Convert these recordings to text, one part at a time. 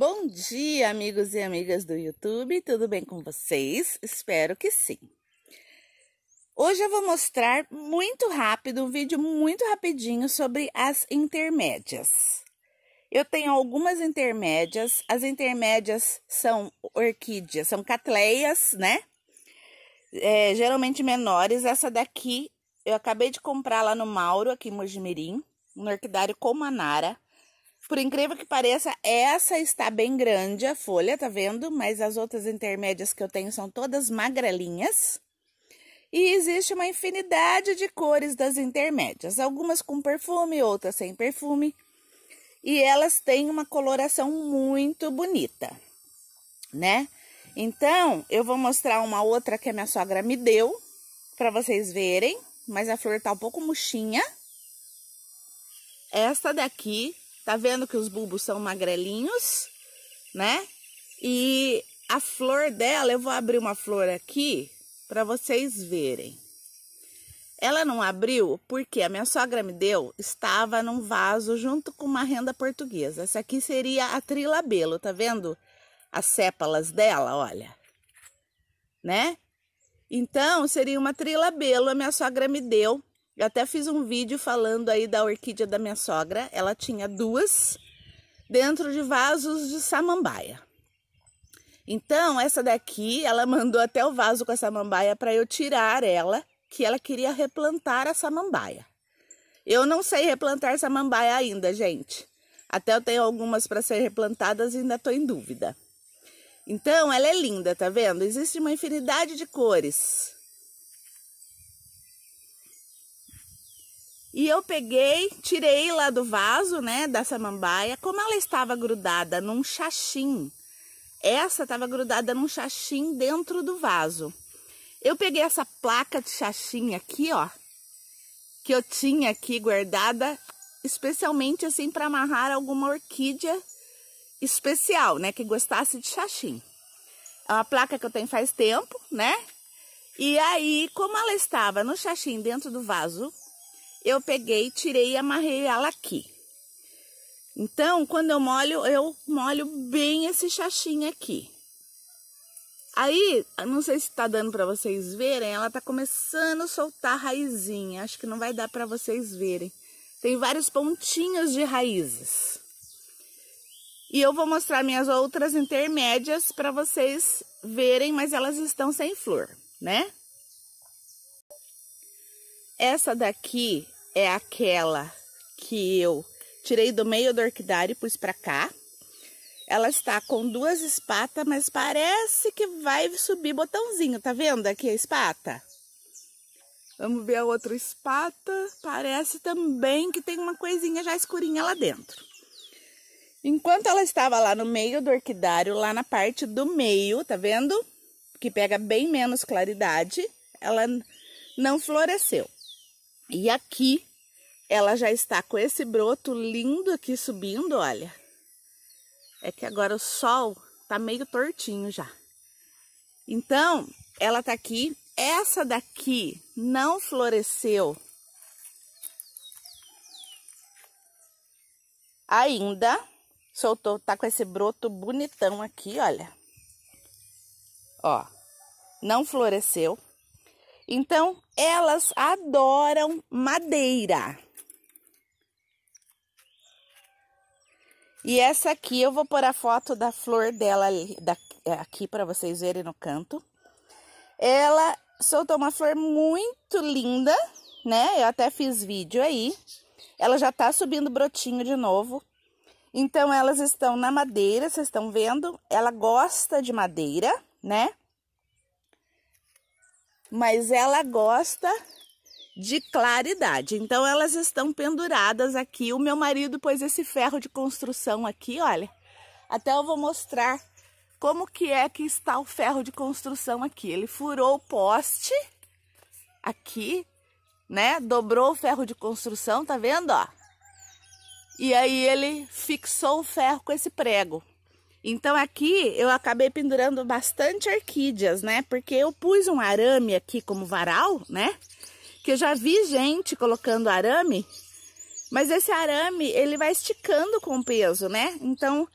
Bom dia, amigos e amigas do YouTube, tudo bem com vocês? Espero que sim. Hoje eu vou mostrar muito rápido, um vídeo muito rapidinho sobre as intermédias. Eu tenho algumas intermédias, as intermédias são orquídeas, são catleias, né? É, geralmente menores, essa daqui eu acabei de comprar lá no Mauro, aqui em Mojimirim, no orquidário Comanara. Por incrível que pareça, essa está bem grande a folha, tá vendo? Mas as outras intermédias que eu tenho são todas magrelinhas. E existe uma infinidade de cores das intermédias, algumas com perfume, outras sem perfume. E elas têm uma coloração muito bonita, né? Então, eu vou mostrar uma outra que a minha sogra me deu para vocês verem, mas a flor tá um pouco murchinha. Esta daqui Tá vendo que os bulbos são magrelinhos, né? E a flor dela, eu vou abrir uma flor aqui para vocês verem. Ela não abriu porque a minha sogra me deu, estava num vaso junto com uma renda portuguesa. Essa aqui seria a trilabelo, tá vendo? As sépalas dela, olha. Né? Então, seria uma trilabelo, a minha sogra me deu eu até fiz um vídeo falando aí da orquídea da minha sogra. Ela tinha duas dentro de vasos de samambaia. Então, essa daqui, ela mandou até o vaso com a samambaia para eu tirar ela, que ela queria replantar a samambaia. Eu não sei replantar samambaia ainda, gente. Até eu tenho algumas para ser replantadas e ainda estou em dúvida. Então, ela é linda, tá vendo? Existe uma infinidade de cores. E eu peguei, tirei lá do vaso, né, da samambaia, como ela estava grudada num xaxim. Essa estava grudada num xaxim dentro do vaso. Eu peguei essa placa de xaxim aqui, ó, que eu tinha aqui guardada, especialmente assim para amarrar alguma orquídea especial, né, que gostasse de xaxim. É uma placa que eu tenho faz tempo, né? E aí, como ela estava no xaxim dentro do vaso, eu peguei, tirei e amarrei ela aqui. Então, quando eu molho, eu molho bem esse chachinho aqui. Aí, não sei se tá dando para vocês verem, ela tá começando a soltar a raizinha. Acho que não vai dar para vocês verem. Tem vários pontinhos de raízes. E eu vou mostrar minhas outras intermédias para vocês verem, mas elas estão sem flor, né? Essa daqui é aquela que eu tirei do meio da orquidária e pus para cá. Ela está com duas espatas, mas parece que vai subir botãozinho. Tá vendo aqui a espata? Vamos ver a outra espata. Parece também que tem uma coisinha já escurinha lá dentro. Enquanto ela estava lá no meio do orquidário, lá na parte do meio, tá vendo? Que pega bem menos claridade, ela não floresceu. E aqui ela já está com esse broto lindo aqui subindo, olha. É que agora o sol tá meio tortinho já. Então, ela tá aqui. Essa daqui não floresceu ainda. Soltou, tá com esse broto bonitão aqui, olha. Ó, não floresceu. Então, elas adoram madeira. E essa aqui eu vou pôr a foto da flor dela ali, da, é, aqui para vocês verem no canto. Ela soltou uma flor muito linda, né? Eu até fiz vídeo aí. Ela já tá subindo brotinho de novo. Então elas estão na madeira, vocês estão vendo? Ela gosta de madeira, né? Mas ela gosta de claridade. Então elas estão penduradas aqui. O meu marido pôs esse ferro de construção aqui, olha. Até eu vou mostrar como que é que está o ferro de construção aqui. Ele furou o poste aqui, né? Dobrou o ferro de construção, tá vendo, ó? E aí ele fixou o ferro com esse prego. Então aqui eu acabei pendurando bastante orquídeas, né? Porque eu pus um arame aqui como varal, né? que eu já vi gente colocando arame, mas esse arame ele vai esticando com o peso, né? Então,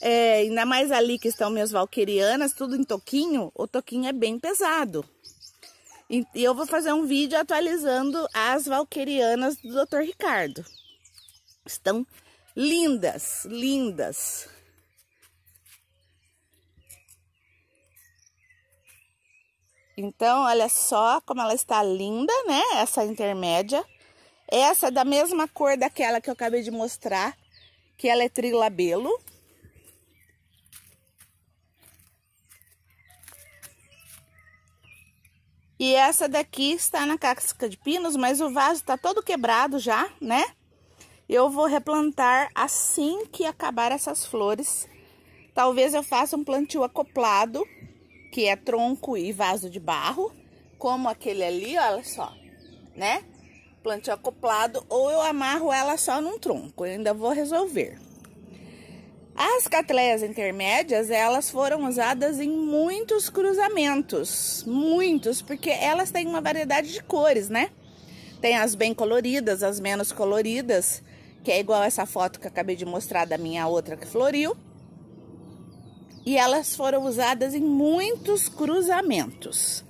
é, ainda mais ali que estão minhas valquerianas, tudo em toquinho, o toquinho é bem pesado. E, e eu vou fazer um vídeo atualizando as valquerianas do Dr. Ricardo. Estão lindas, lindas. Então, olha só como ela está linda, né? Essa intermédia. Essa é da mesma cor daquela que eu acabei de mostrar, que ela é trilabelo. E essa daqui está na casca de pinos, mas o vaso está todo quebrado já, né? Eu vou replantar assim que acabar essas flores. Talvez eu faça um plantio acoplado que é tronco e vaso de barro, como aquele ali, olha só, né? Plantio acoplado, ou eu amarro ela só num tronco, eu ainda vou resolver. As catleias intermédias, elas foram usadas em muitos cruzamentos, muitos, porque elas têm uma variedade de cores, né? Tem as bem coloridas, as menos coloridas, que é igual essa foto que acabei de mostrar da minha outra que floriu e elas foram usadas em muitos cruzamentos,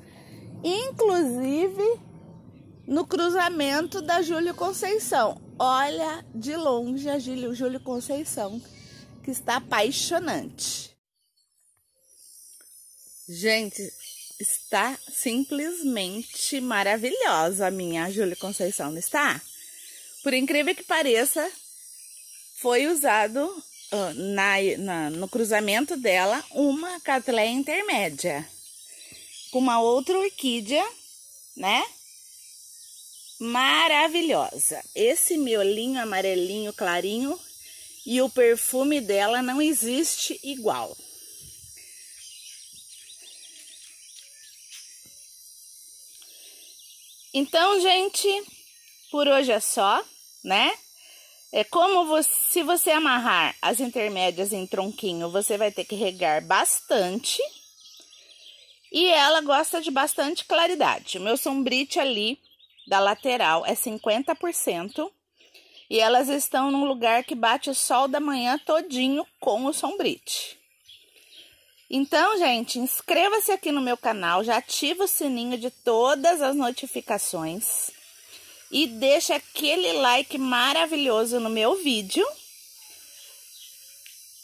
inclusive no cruzamento da Júlio Conceição. Olha de longe a Júlio, Júlio Conceição, que está apaixonante. Gente, está simplesmente maravilhosa a minha Júlio Conceição, não está? Por incrível que pareça, foi usado ah, na, na, no cruzamento dela uma catleia intermédia com uma outra orquídea, né? Maravilhosa. Esse miolinho amarelinho clarinho e o perfume dela não existe igual. Então, gente, por hoje é só, né? É como você, se você amarrar as intermédias em tronquinho, você vai ter que regar bastante. E ela gosta de bastante claridade. O meu sombrite ali da lateral é 50% e elas estão num lugar que bate o sol da manhã todinho com o sombrite. Então, gente, inscreva-se aqui no meu canal, já ativa o sininho de todas as notificações e deixa aquele like maravilhoso no meu vídeo.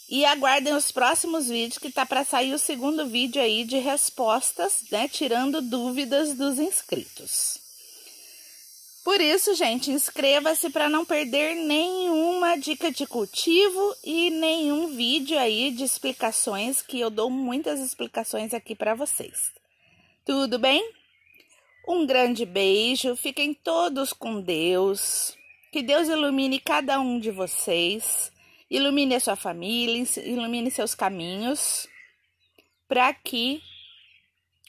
E aguardem os próximos vídeos que tá para sair o segundo vídeo aí de respostas, né, tirando dúvidas dos inscritos. Por isso, gente, inscreva-se para não perder nenhuma dica de cultivo e nenhum vídeo aí de explicações que eu dou muitas explicações aqui para vocês. Tudo bem? Um grande beijo, fiquem todos com Deus. Que Deus ilumine cada um de vocês, ilumine a sua família, ilumine seus caminhos, para que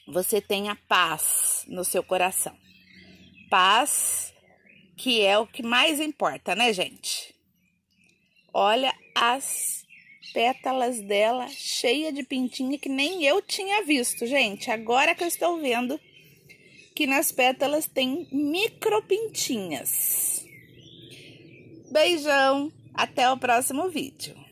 você tenha paz no seu coração. Paz que é o que mais importa, né, gente? Olha as pétalas dela cheia de pintinha que nem eu tinha visto, gente. Agora que eu estou vendo que nas pétalas tem micropintinhas. Beijão, até o próximo vídeo.